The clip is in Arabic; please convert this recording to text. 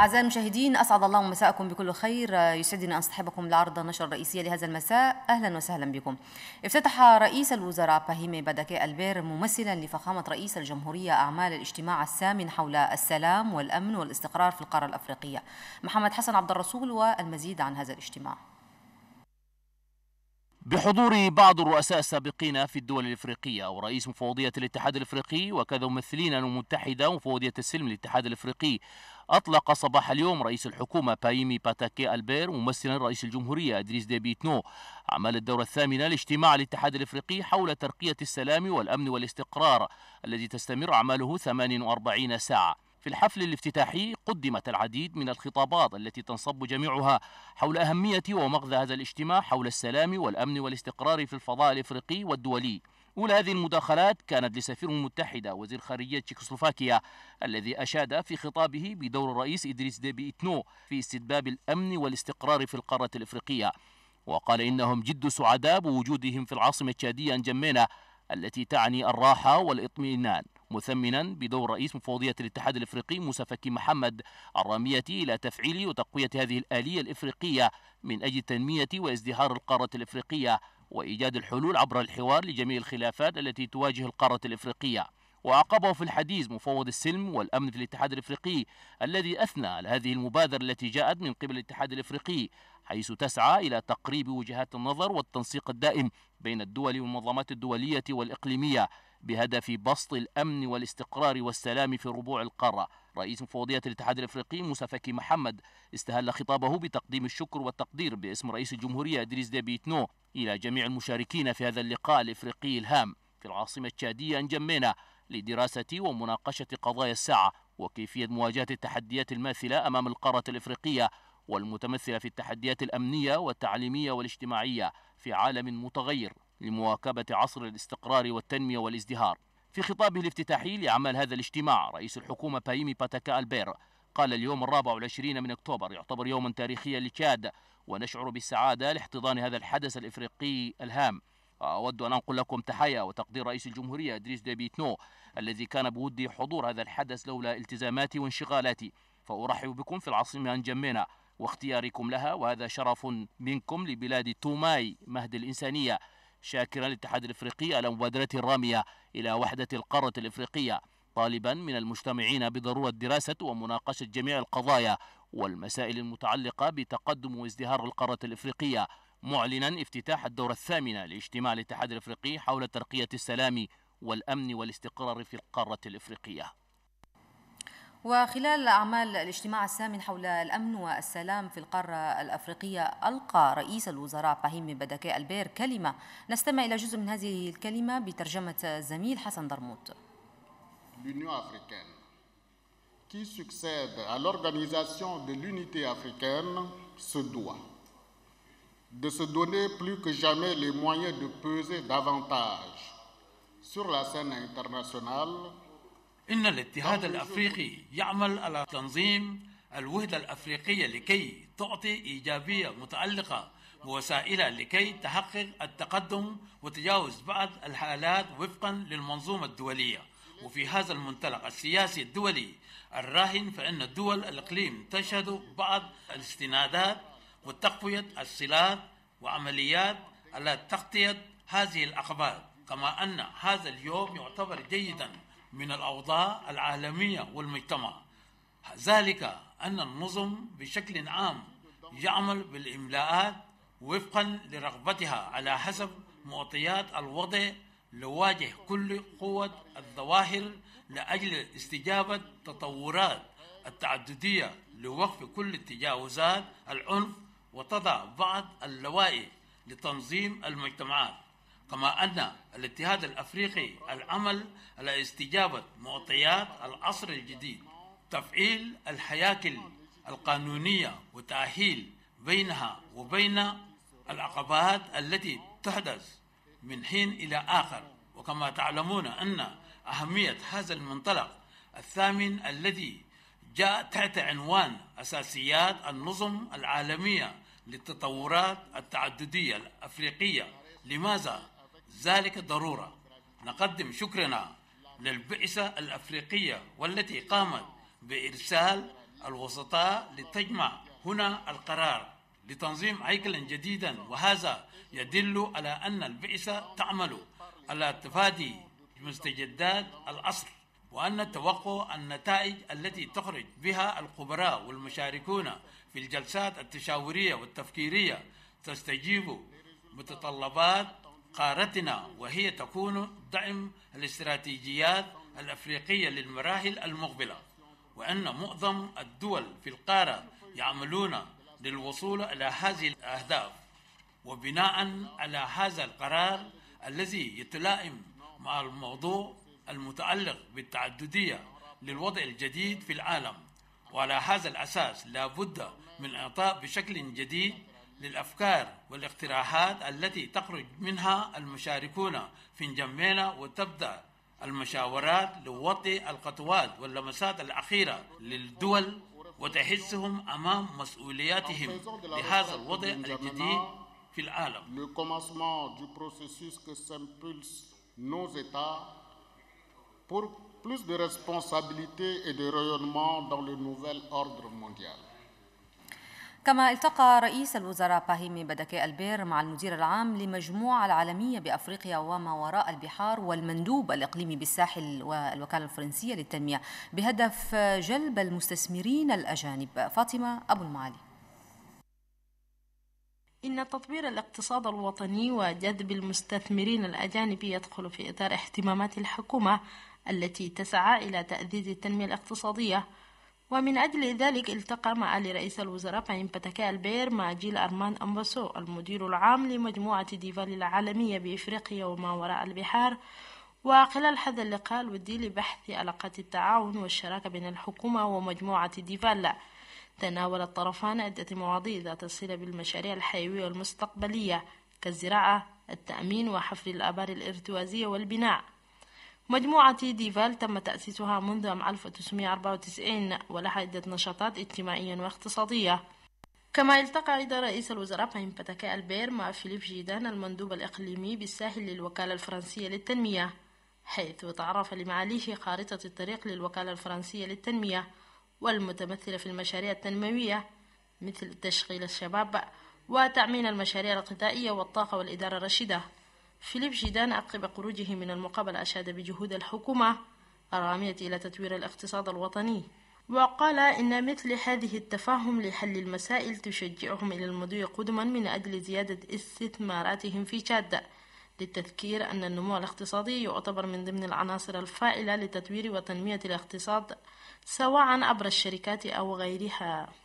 أعزائي المشاهدين أسعد الله مساءكم بكل خير يسعدني أن أصطحبكم لعرض النشر الرئيسية لهذا المساء أهلا وسهلا بكم افتتح رئيس الوزراء باهيمي بدكي ألبير ممثلا لفخامة رئيس الجمهورية أعمال الاجتماع الثامن حول السلام والأمن والاستقرار في القارة الأفريقية محمد حسن عبد الرسول والمزيد عن هذا الاجتماع بحضور بعض الرؤساء السابقين في الدول الإفريقية ورئيس مفوضية الاتحاد الإفريقي وكذا ممثلين المتحدة ومفوضية السلم للاتحاد الإفريقي أطلق صباح اليوم رئيس الحكومة بايمي باتاكي ألبير ممثلا رئيس الجمهورية إدريس ديبيتنو أعمال الدورة الثامنة لاجتماع الاتحاد الإفريقي حول ترقية السلام والأمن والاستقرار الذي تستمر أعماله 48 ساعة في الحفل الافتتاحي قدمت العديد من الخطابات التي تنصب جميعها حول أهمية ومغزى هذا الاجتماع حول السلام والأمن والاستقرار في الفضاء الإفريقي والدولي أولى هذه المداخلات كانت لسفير المتحدة وزير خارجية تشيكوسلوفاكيا الذي أشاد في خطابه بدور الرئيس إدريس ديبي إتنو في استدباب الأمن والاستقرار في القارة الإفريقية وقال إنهم جد سعداء بوجودهم في العاصمة التشادية أنجمينا التي تعني الراحة والإطمئنان مثمنا بدور رئيس مفوضية الاتحاد الإفريقي موسى فكي محمد الرامية إلى تفعيل وتقوية هذه الآلية الإفريقية من أجل تنمية وازدهار القارة الإفريقية وإيجاد الحلول عبر الحوار لجميع الخلافات التي تواجه القارة الإفريقية وعقبه في الحديث مفوض السلم والأمن في الاتحاد الإفريقي الذي أثنى على هذه المبادرة التي جاءت من قبل الاتحاد الإفريقي حيث تسعى إلى تقريب وجهات النظر والتنسيق الدائم بين الدول والمنظمات الدولية والإقليمية بهدف بسط الأمن والاستقرار والسلام في ربوع القارة رئيس مفوضية الاتحاد الافريقي موسى فكي محمد استهل خطابه بتقديم الشكر والتقدير باسم رئيس الجمهورية ادريس ديبيتنو إلى جميع المشاركين في هذا اللقاء الافريقي الهام في العاصمة التشادية أنجمينا لدراسة ومناقشة قضايا الساعة وكيفية مواجهة التحديات الماثلة أمام القارة الافريقية والمتمثلة في التحديات الأمنية والتعليمية والاجتماعية في عالم متغير لمواكبة عصر الاستقرار والتنمية والازدهار في خطابه الافتتاحي لأعمال هذا الاجتماع رئيس الحكومة بايمي باتاكا ألبير قال اليوم الرابع والعشرين من أكتوبر يعتبر يوما تاريخيا لتشاد ونشعر بالسعادة لاحتضان هذا الحدث الإفريقي الهام أود أن أنقل لكم تحية وتقدير رئيس الجمهورية إدريس ديبيتنو الذي كان بودي حضور هذا الحدث لولا التزاماتي وانشغالاتي فأرحب بكم في العاصمة أنجمينا واختياركم لها وهذا شرف منكم لبلاد توماي مهد الإنسانية شاكرا للاتحاد الافريقي على مبادرته الراميه الى وحده القاره الافريقيه طالبا من المجتمعين بضروره دراسه ومناقشه جميع القضايا والمسائل المتعلقه بتقدم وازدهار القاره الافريقيه معلنا افتتاح الدورة الثامنة لاجتماع الاتحاد الافريقي حول ترقية السلام والأمن والاستقرار في القارة الافريقية وخلال أعمال الاجتماع الثامن حول الأمن والسلام في القارة الأفريقية ألقى رئيس الوزراء فهيم بدكاء البير كلمة نستمع إلى جزء من هذه الكلمة بترجمة زميل حسن درموت de se donner plus que jamais les moyens de peser davantage sur la scène internationale إن الاتحاد الأفريقي يعمل على تنظيم الوحدة الأفريقية لكي تعطي إيجابية متعلقة ووسائلها لكي تحقق التقدم وتجاوز بعض الحالات وفقا للمنظومة الدولية وفي هذا المنطلق السياسي الدولي الراهن فإن الدول الإقليم تشهد بعض الاستنادات وتقوية الصلات وعمليات على تغطية هذه الأخبار كما أن هذا اليوم يعتبر جيداً من الأوضاع العالمية والمجتمع ذلك أن النظم بشكل عام يعمل بالإملاءات وفقا لرغبتها على حسب معطيات الوضع لواجه كل قوة الظواهر لأجل استجابة تطورات التعددية لوقف كل تجاوزات العنف وتضع بعض اللوائح لتنظيم المجتمعات كما أن الاتحاد الأفريقي العمل على استجابة معطيات العصر الجديد تفعيل الهياكل القانونية وتأهيل بينها وبين العقبات التي تحدث من حين إلى آخر وكما تعلمون أن أهمية هذا المنطلق الثامن الذي جاء تحت عنوان أساسيات النظم العالمية للتطورات التعددية الأفريقية لماذا ذلك ضرورة نقدم شكرنا للبعثة الأفريقية والتي قامت بإرسال الوسطاء لتجمع هنا القرار لتنظيم هيكلا جديدا وهذا يدل على أن البعثة تعمل على تفادي مستجدات العصر وأن توقع النتائج التي تخرج بها الخبراء والمشاركون في الجلسات التشاورية والتفكيرية تستجيب متطلبات قارتنا وهي تكون دعم الاستراتيجيات الافريقيه للمراحل المقبله وان معظم الدول في القاره يعملون للوصول الى هذه الاهداف وبناء على هذا القرار الذي يتلائم مع الموضوع المتعلق بالتعدديه للوضع الجديد في العالم وعلى هذا الاساس لابد من اعطاء بشكل جديد للأفكار والاقتراحات التي تخرج منها المشاركون في جمعنا وتبدأ المشاورات لوضع القطوات واللمسات الأخيرة للدول وتحسهم أمام مسؤولياتهم لهذا الوضع الجديد في العالم. pour plus de responsabilité et de rayonnement dans le nouvel ordre mondial. كما التقى رئيس الوزراء باهيمي بدكي البير مع المدير العام لمجموعة العالمية بأفريقيا وما وراء البحار والمندوب الإقليمي بالساحل والوكالة الفرنسية للتنمية بهدف جلب المستثمرين الأجانب فاطمة أبو المعالي إن تطوير الاقتصاد الوطني وجذب المستثمرين الأجانب يدخل في إطار اهتمامات الحكومة التي تسعى إلى تأذيذ التنمية الاقتصادية ومن أجل ذلك التقى مع رئيس الوزراء فهم باتاكا البير مع جيل أرمان أمباسو المدير العام لمجموعة ديفال العالمية بإفريقيا وما وراء البحار وخلال هذا اللقاء الودي لبحث علاقات التعاون والشراكة بين الحكومة ومجموعة ديفالا تناول الطرفان عدة مواضيع ذات الصلة بالمشاريع الحيوية والمستقبلية كالزراعة التأمين وحفر الآبار الارتوازية والبناء مجموعة ديفال تم تأسيسها منذ عام 1994 ولها عدة نشاطات اجتماعية واقتصادية كما التقى عيد رئيس الوزراء فهم فتكاء البير مع فيليب جيدان المندوب الإقليمي بالساحل للوكالة الفرنسية للتنمية حيث تعرف لمعاليه خارطة الطريق للوكالة الفرنسية للتنمية والمتمثلة في المشاريع التنموية مثل تشغيل الشباب وتأمين المشاريع الغذائية والطاقة والإدارة الرشيدة فيليب جيدان عقب خروجه من المقابلة أشاد بجهود الحكومة الرامية إلى تطوير الاقتصاد الوطني وقال إن مثل هذه التفاهم لحل المسائل تشجعهم إلى المضي قدما من أجل زيادة استثماراتهم في شادة للتذكير أن النمو الاقتصادي يعتبر من ضمن العناصر الفاعلة لتطوير وتنمية الاقتصاد سواء عبر الشركات أو غيرها